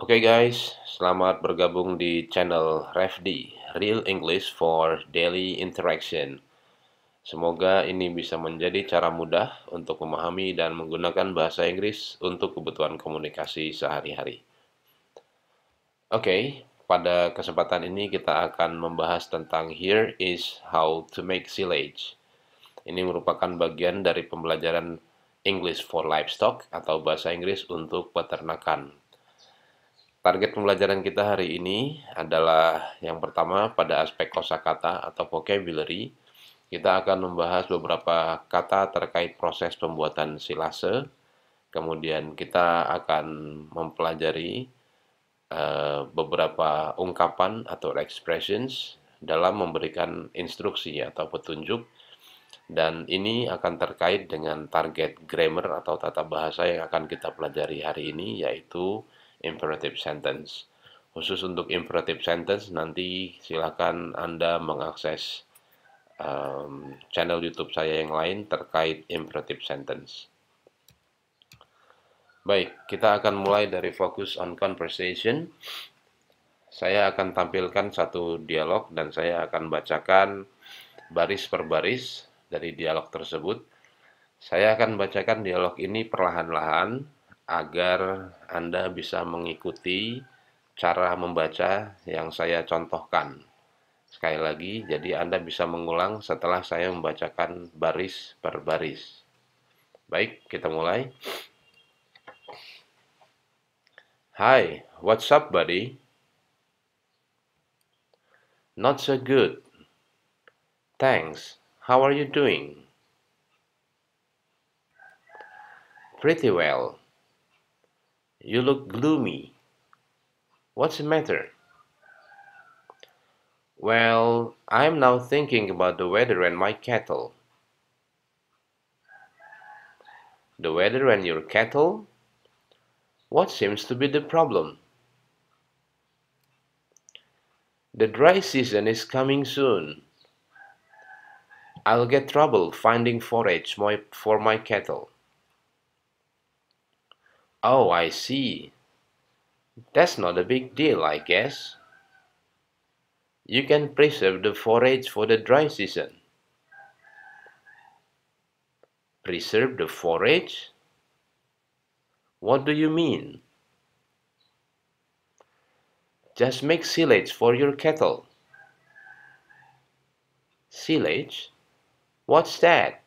Oke okay guys, selamat bergabung di channel Refdi, Real English for Daily Interaction. Semoga ini bisa menjadi cara mudah untuk memahami dan menggunakan bahasa Inggris untuk kebutuhan komunikasi sehari-hari. Oke, okay, pada kesempatan ini kita akan membahas tentang Here is how to make silage. Ini merupakan bagian dari pembelajaran English for Livestock atau bahasa Inggris untuk peternakan Target pembelajaran kita hari ini adalah yang pertama pada aspek kosakata atau vocabulary. Kita akan membahas beberapa kata terkait proses pembuatan silase. Kemudian kita akan mempelajari uh, beberapa ungkapan atau expressions dalam memberikan instruksi atau petunjuk dan ini akan terkait dengan target grammar atau tata bahasa yang akan kita pelajari hari ini yaitu imperative sentence. Khusus untuk imperative sentence, nanti silakan Anda mengakses um, channel YouTube saya yang lain terkait imperative sentence. Baik, kita akan mulai dari fokus on conversation. Saya akan tampilkan satu dialog dan saya akan bacakan baris per baris dari dialog tersebut. Saya akan bacakan dialog ini perlahan-lahan agar Anda bisa mengikuti cara membaca yang saya contohkan. Sekali lagi, jadi Anda bisa mengulang setelah saya membacakan baris per baris. Baik, kita mulai. Hi, what's up, buddy? Not so good. Thanks. How are you doing? Pretty well. You look gloomy. What's the matter? Well, I'm now thinking about the weather and my cattle. The weather and your cattle? What seems to be the problem? The dry season is coming soon. I'll get trouble finding forage for my cattle. Oh, I see. That's not a big deal, I guess. You can preserve the forage for the dry season. Preserve the forage? What do you mean? Just make silage for your cattle. Silage? What's that?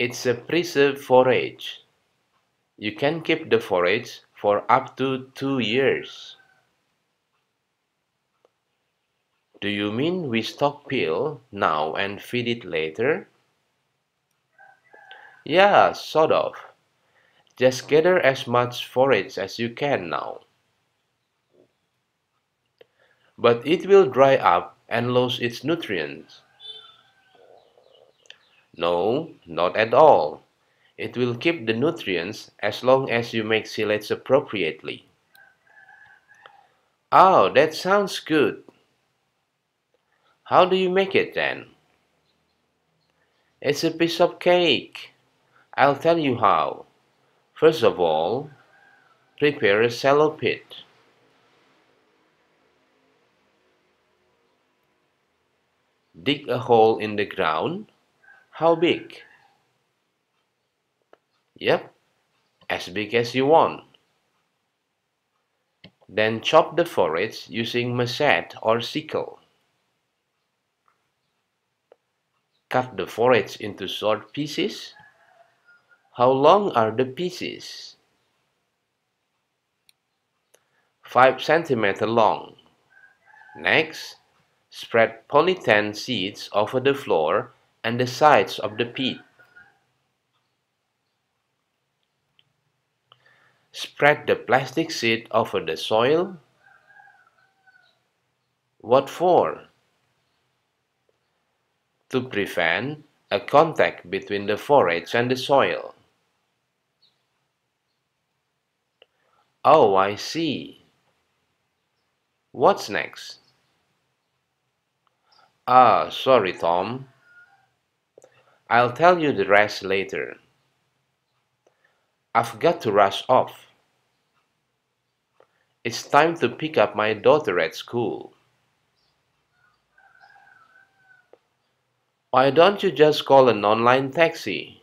It's a preserved forage. You can keep the forage for up to two years. Do you mean we stockpile now and feed it later? Yeah, sort of. Just gather as much forage as you can now. But it will dry up and lose its nutrients. No, not at all. It will keep the nutrients as long as you make silage appropriately. Oh, that sounds good. How do you make it then? It's a piece of cake. I'll tell you how. First of all, prepare a shallow pit. Dig a hole in the ground. How big? Yep, as big as you want. Then chop the forage using machete or sickle. Cut the forage into short pieces. How long are the pieces? 5 centimeter long. Next, spread polytan seeds over the floor and the sides of the pit. Spread the plastic sheet over the soil. What for? To prevent a contact between the forage and the soil. Oh, I see. What's next? Ah, sorry, Tom. I'll tell you the rest later. I've got to rush off. It's time to pick up my daughter at school. Why don't you just call an online taxi?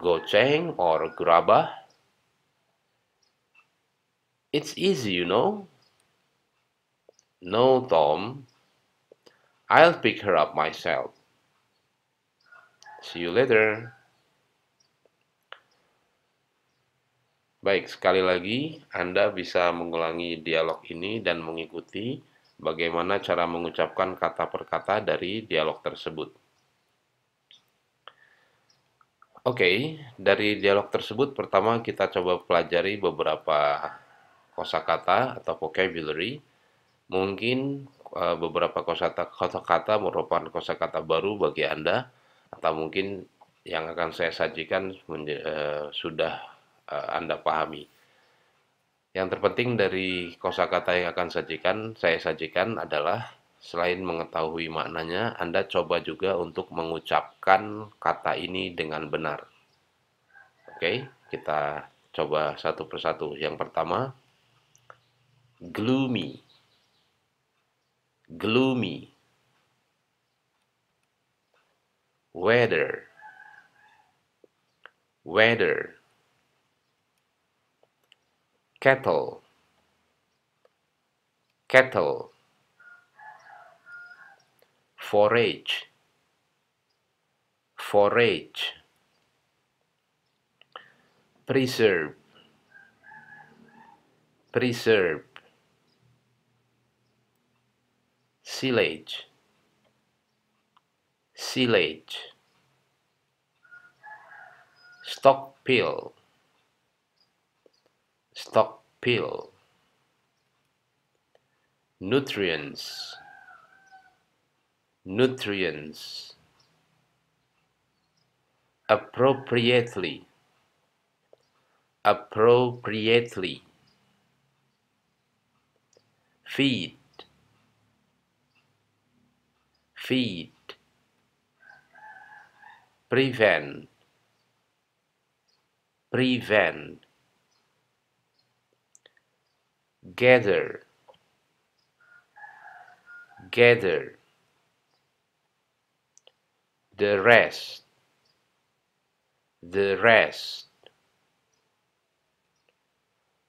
Gojek or Graba? It's easy, you know. No, Tom. I'll pick her up myself. See you later. Baik, sekali lagi Anda bisa mengulangi dialog ini dan mengikuti bagaimana cara mengucapkan kata per kata dari dialog tersebut. Oke, okay, dari dialog tersebut pertama kita coba pelajari beberapa kosakata atau vocabulary. Mungkin e, beberapa kosakata kosakata merupakan kosakata baru bagi Anda atau mungkin yang akan saya sajikan e, sudah uh, Anda pahami. Yang terpenting dari kosakata yang akan sajikan, saya sajikan adalah selain mengetahui maknanya, Anda coba juga untuk mengucapkan kata ini dengan benar. Oke, kita coba satu persatu. Yang pertama, gloomy. Gloomy. Weather. Weather. kettle kettle forage forage preserve preserve silage silage stockpile stockpile nutrients nutrients appropriately appropriately feed feed prevent prevent gather gather the rest the rest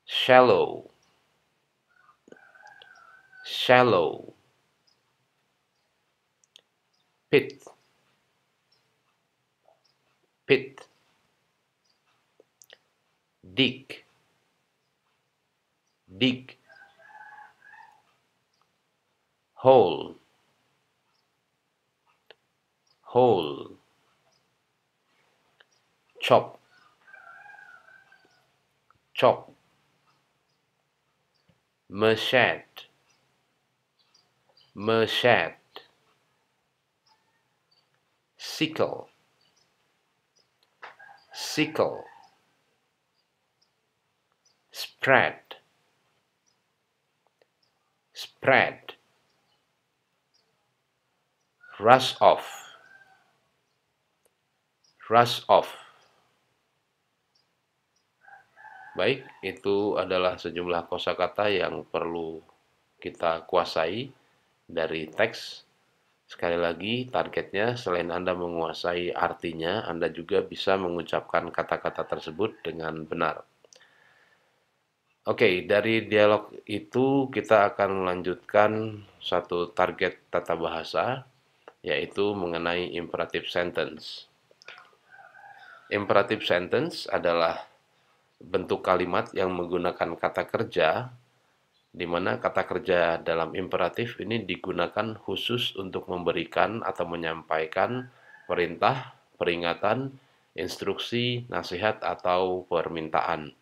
shallow shallow pit pit Dick dig hole hole chop chop machete machete sickle sickle spread spread, rush off, rush off. Baik, itu adalah sejumlah kosakata yang perlu kita kuasai dari teks. Sekali lagi, targetnya selain Anda menguasai artinya, Anda juga bisa mengucapkan kata-kata tersebut dengan benar. Oke, okay, dari dialog itu kita akan melanjutkan satu target tata bahasa, yaitu mengenai imperative sentence. Imperative sentence adalah bentuk kalimat yang menggunakan kata kerja, di mana kata kerja dalam imperatif ini digunakan khusus untuk memberikan atau menyampaikan perintah, peringatan, instruksi, nasihat, atau permintaan.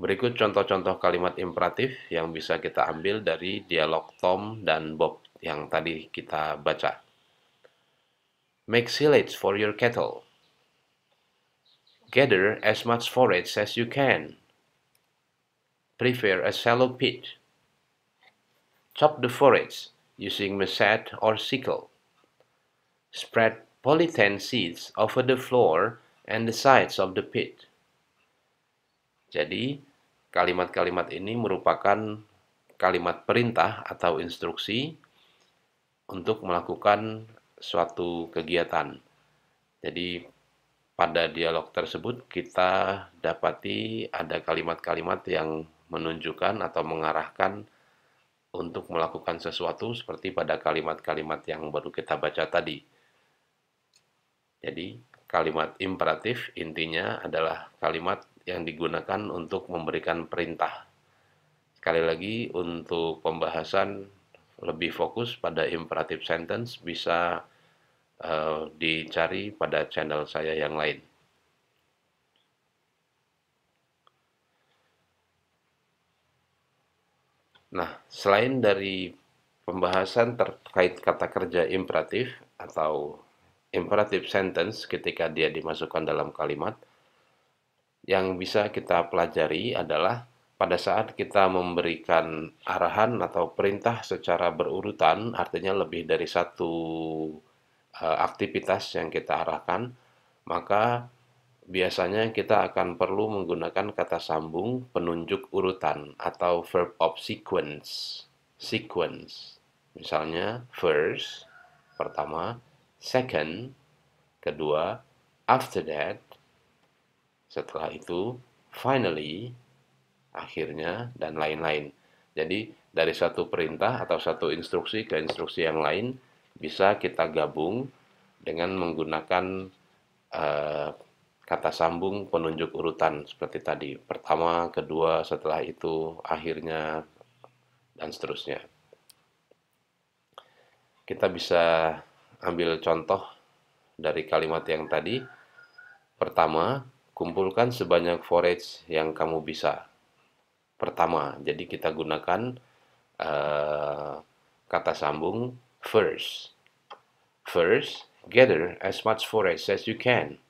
Berikut contoh-contoh kalimat imperatif yang bisa kita ambil dari dialog Tom dan Bob yang tadi kita baca. Make silage for your cattle. Gather as much forage as you can. Prefer a shallow pit. Chop the forage using machete or sickle. Spread polythene seeds over the floor and the sides of the pit. Jadi, kalimat-kalimat ini merupakan kalimat perintah atau instruksi untuk melakukan suatu kegiatan. Jadi, pada dialog tersebut kita dapati ada kalimat-kalimat yang menunjukkan atau mengarahkan untuk melakukan sesuatu seperti pada kalimat-kalimat yang baru kita baca tadi. Jadi, kalimat imperatif intinya adalah kalimat yang digunakan untuk memberikan perintah. Sekali lagi, untuk pembahasan lebih fokus pada imperative sentence bisa uh, dicari pada channel saya yang lain. Nah, selain dari pembahasan terkait kata kerja imperatif atau imperative sentence ketika dia dimasukkan dalam kalimat, yang bisa kita pelajari adalah pada saat kita memberikan arahan atau perintah secara berurutan, artinya lebih dari satu eh, aktivitas yang kita arahkan, maka biasanya kita akan perlu menggunakan kata sambung penunjuk urutan atau verb of sequence. Sequence. Misalnya first, pertama, second, kedua, after that, setelah itu finally akhirnya dan lain-lain jadi dari satu perintah atau satu instruksi ke instruksi yang lain bisa kita gabung dengan menggunakan uh, kata sambung penunjuk urutan seperti tadi pertama kedua setelah itu akhirnya dan seterusnya kita bisa ambil contoh dari kalimat yang tadi pertama kumpulkan sebanyak forage yang kamu bisa. Pertama, jadi kita gunakan uh, kata sambung first. First, gather as much forage as you can.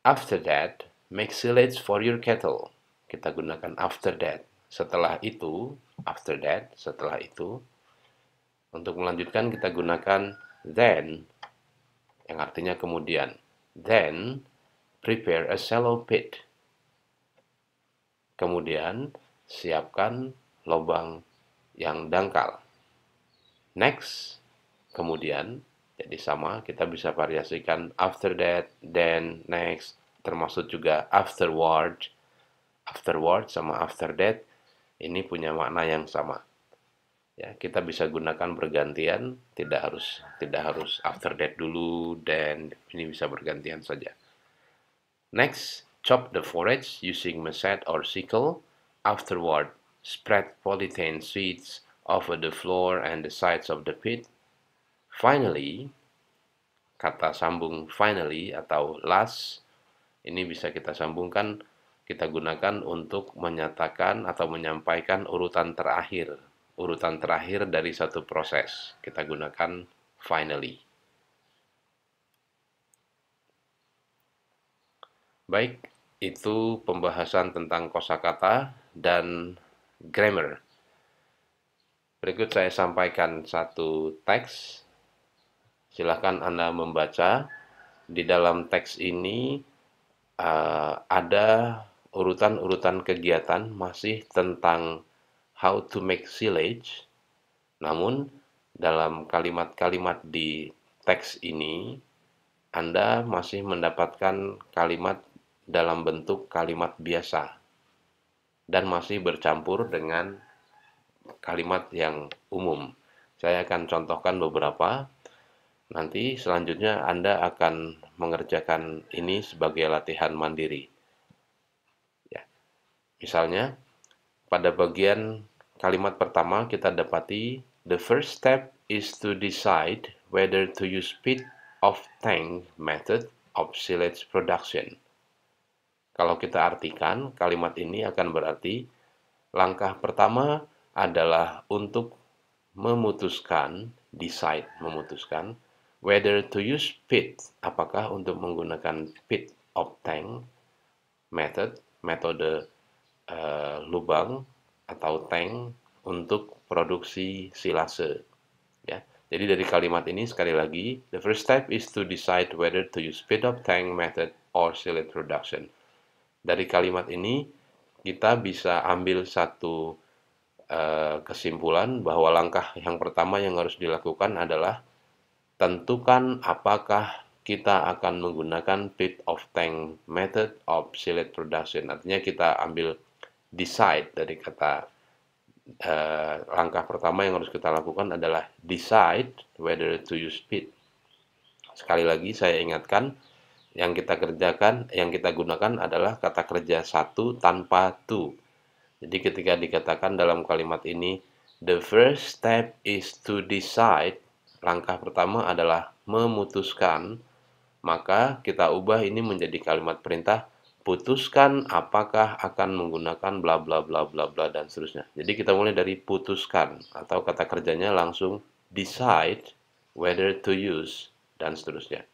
After that, make silage for your cattle. Kita gunakan after that. Setelah itu, after that, setelah itu, untuk melanjutkan kita gunakan then, yang artinya kemudian. Then, prepare a shallow pit. Kemudian, siapkan lubang yang dangkal. Next, kemudian, jadi sama, kita bisa variasikan after that, then, next, termasuk juga afterward. Afterward sama after that, ini punya makna yang sama. Ya, kita bisa gunakan bergantian, tidak harus tidak harus after that dulu, dan ini bisa bergantian saja. Next, chop the forage using machete or sickle. Afterward, spread polythene sheets over the floor and the sides of the pit. Finally, kata sambung finally atau last ini bisa kita sambungkan kita gunakan untuk menyatakan atau menyampaikan urutan terakhir urutan terakhir dari satu proses kita gunakan finally Baik, itu pembahasan tentang kosakata dan grammar. Berikut saya sampaikan satu teks. Silahkan Anda membaca. Di dalam teks ini uh, ada urutan-urutan kegiatan masih tentang how to make silage. Namun dalam kalimat-kalimat di teks ini Anda masih mendapatkan kalimat dalam bentuk kalimat biasa dan masih bercampur dengan kalimat yang umum. Saya akan contohkan beberapa. Nanti selanjutnya Anda akan mengerjakan ini sebagai latihan mandiri. Ya. Misalnya, pada bagian kalimat pertama kita dapati the first step is to decide whether to use speed of tank method of silage production kalau kita artikan, kalimat ini akan berarti langkah pertama adalah untuk memutuskan, decide, memutuskan whether to use pit, apakah untuk menggunakan pit of tank method, metode uh, lubang atau tank untuk produksi silase. Ya. Jadi dari kalimat ini sekali lagi, the first step is to decide whether to use pit of tank method or silage production. Dari kalimat ini kita bisa ambil satu uh, kesimpulan bahwa langkah yang pertama yang harus dilakukan adalah tentukan apakah kita akan menggunakan pit of tank method of silage production. Artinya kita ambil decide dari kata uh, langkah pertama yang harus kita lakukan adalah decide whether to use pit. Sekali lagi saya ingatkan yang kita kerjakan, yang kita gunakan adalah kata kerja satu tanpa to. Jadi ketika dikatakan dalam kalimat ini, the first step is to decide, langkah pertama adalah memutuskan, maka kita ubah ini menjadi kalimat perintah, putuskan apakah akan menggunakan bla bla bla bla bla dan seterusnya. Jadi kita mulai dari putuskan atau kata kerjanya langsung decide whether to use dan seterusnya.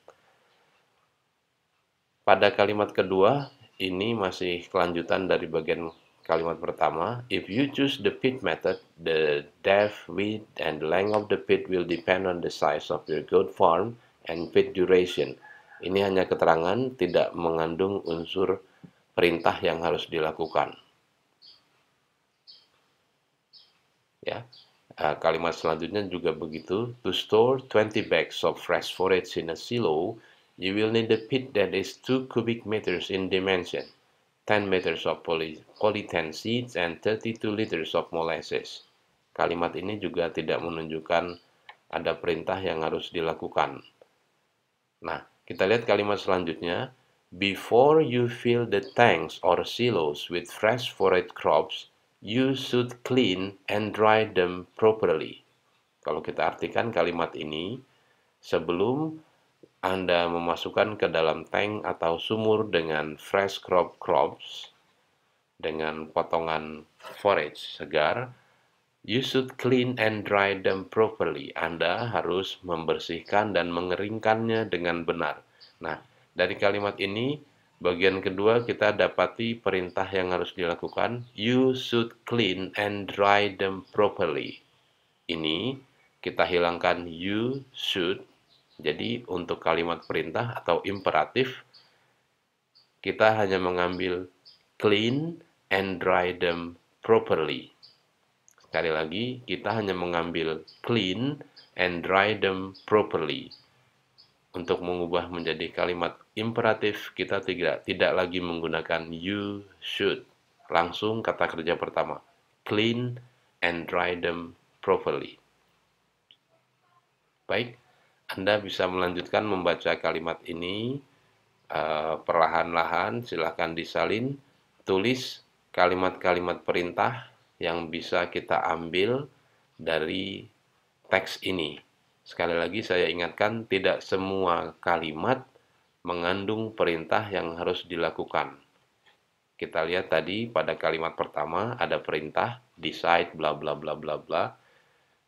Pada kalimat kedua, ini masih kelanjutan dari bagian kalimat pertama. If you choose the pit method, the depth, width, and length of the pit will depend on the size of your goat farm and pit duration. Ini hanya keterangan, tidak mengandung unsur perintah yang harus dilakukan. Ya, eh, kalimat selanjutnya juga begitu. To store 20 bags of fresh forage in a silo, You will need a pit that is 2 cubic meters in dimension, 10 meters of poly polyten seeds, and 32 liters of molasses. Kalimat ini juga tidak menunjukkan ada perintah yang harus dilakukan. Nah, kita lihat kalimat selanjutnya. Before you fill the tanks or silos with fresh forage crops, you should clean and dry them properly. Kalau kita artikan kalimat ini, sebelum anda memasukkan ke dalam tank atau sumur dengan fresh crop crops, dengan potongan forage segar, you should clean and dry them properly. Anda harus membersihkan dan mengeringkannya dengan benar. Nah, dari kalimat ini, bagian kedua kita dapati perintah yang harus dilakukan. You should clean and dry them properly. Ini kita hilangkan you should jadi untuk kalimat perintah atau imperatif kita hanya mengambil clean and dry them properly. Sekali lagi, kita hanya mengambil clean and dry them properly. Untuk mengubah menjadi kalimat imperatif, kita tidak tidak lagi menggunakan you should. Langsung kata kerja pertama, clean and dry them properly. Baik, anda bisa melanjutkan membaca kalimat ini eh, perlahan-lahan, silahkan disalin, tulis kalimat-kalimat perintah yang bisa kita ambil dari teks ini. Sekali lagi saya ingatkan, tidak semua kalimat mengandung perintah yang harus dilakukan. Kita lihat tadi pada kalimat pertama ada perintah decide bla bla bla bla bla.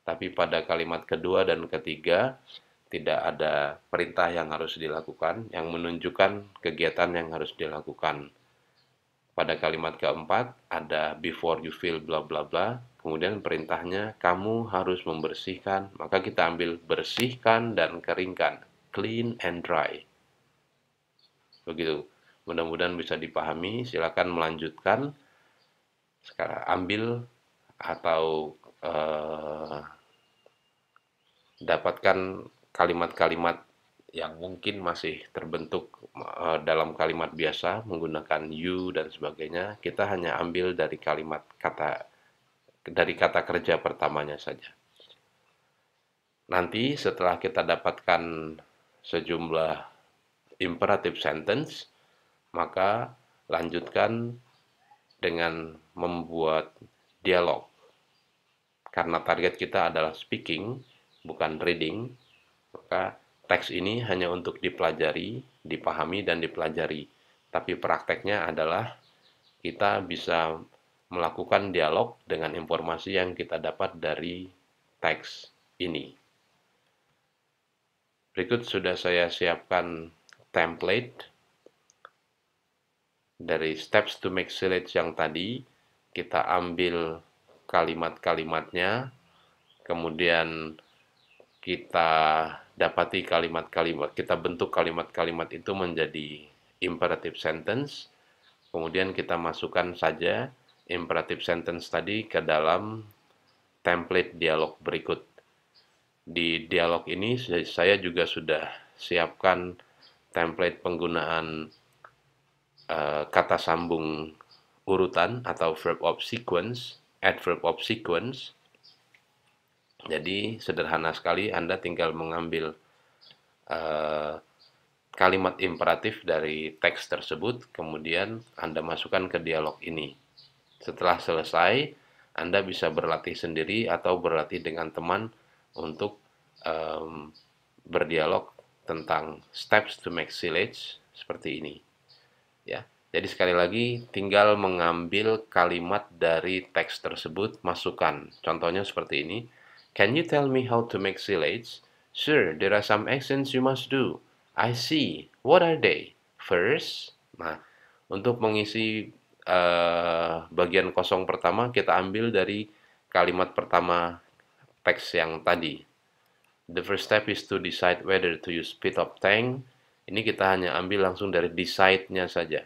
Tapi pada kalimat kedua dan ketiga tidak ada perintah yang harus dilakukan, yang menunjukkan kegiatan yang harus dilakukan. Pada kalimat keempat, ada before you feel bla bla bla, kemudian perintahnya kamu harus membersihkan, maka kita ambil bersihkan dan keringkan, clean and dry. Begitu, mudah-mudahan bisa dipahami, silakan melanjutkan, sekarang ambil atau uh, dapatkan kalimat-kalimat yang mungkin masih terbentuk eh, dalam kalimat biasa menggunakan you dan sebagainya, kita hanya ambil dari kalimat kata dari kata kerja pertamanya saja. Nanti setelah kita dapatkan sejumlah imperative sentence, maka lanjutkan dengan membuat dialog. Karena target kita adalah speaking, bukan reading, maka teks ini hanya untuk dipelajari, dipahami, dan dipelajari. Tapi prakteknya adalah kita bisa melakukan dialog dengan informasi yang kita dapat dari teks ini. Berikut sudah saya siapkan template dari steps to make silage yang tadi. Kita ambil kalimat-kalimatnya, kemudian kita dapati kalimat-kalimat, kita bentuk kalimat-kalimat itu menjadi imperative sentence, kemudian kita masukkan saja imperative sentence tadi ke dalam template dialog berikut. Di dialog ini saya juga sudah siapkan template penggunaan uh, kata sambung urutan atau verb of sequence, adverb of sequence, jadi sederhana sekali Anda tinggal mengambil uh, kalimat imperatif dari teks tersebut, kemudian Anda masukkan ke dialog ini. Setelah selesai, Anda bisa berlatih sendiri atau berlatih dengan teman untuk um, berdialog tentang steps to make silage seperti ini. Ya. Jadi sekali lagi tinggal mengambil kalimat dari teks tersebut, masukkan. Contohnya seperti ini. Can you tell me how to make silage? Sure, there are some actions you must do. I see. What are they? First, nah, untuk mengisi uh, bagian kosong pertama kita ambil dari kalimat pertama teks yang tadi. The first step is to decide whether to use pit of tank. Ini kita hanya ambil langsung dari decide-nya saja.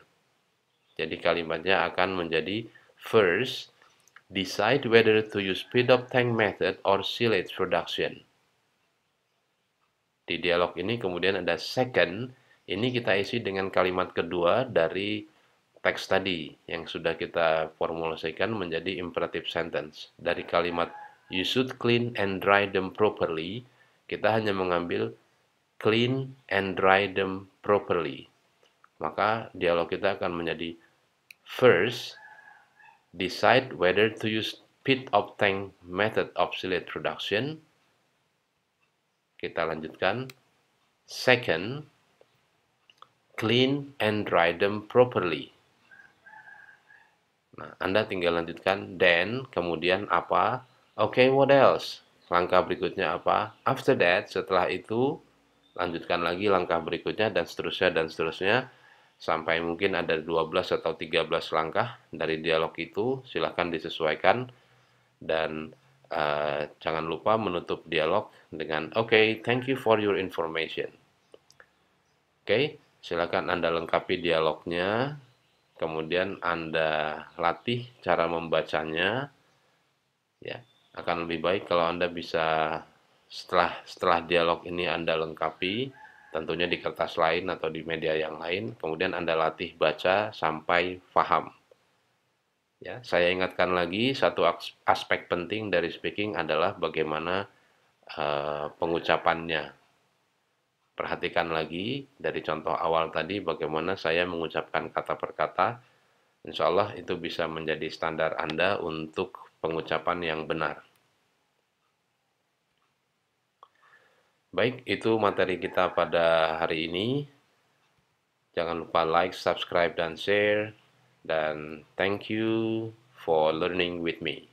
Jadi kalimatnya akan menjadi first Decide whether to use speed-up tank method or silage production. Di dialog ini kemudian ada second, ini kita isi dengan kalimat kedua dari teks tadi yang sudah kita formulasikan menjadi imperative sentence. Dari kalimat you should clean and dry them properly, kita hanya mengambil clean and dry them properly. Maka dialog kita akan menjadi first decide whether to use pit of tank method of silate production. Kita lanjutkan. Second, clean and dry them properly. Nah, Anda tinggal lanjutkan then, kemudian apa? Oke, okay, what else? Langkah berikutnya apa? After that, setelah itu, lanjutkan lagi langkah berikutnya dan seterusnya dan seterusnya sampai mungkin ada 12 atau 13 langkah dari dialog itu silahkan disesuaikan dan uh, jangan lupa menutup dialog dengan oke okay, thank you for your information oke okay, silahkan anda lengkapi dialognya kemudian anda latih cara membacanya ya akan lebih baik kalau anda bisa setelah setelah dialog ini anda lengkapi tentunya di kertas lain atau di media yang lain, kemudian Anda latih baca sampai faham. Ya, saya ingatkan lagi satu aspek penting dari speaking adalah bagaimana uh, pengucapannya. Perhatikan lagi dari contoh awal tadi bagaimana saya mengucapkan kata per kata. Insya Allah itu bisa menjadi standar Anda untuk pengucapan yang benar. Baik, itu materi kita pada hari ini. Jangan lupa like, subscribe, dan share. Dan thank you for learning with me.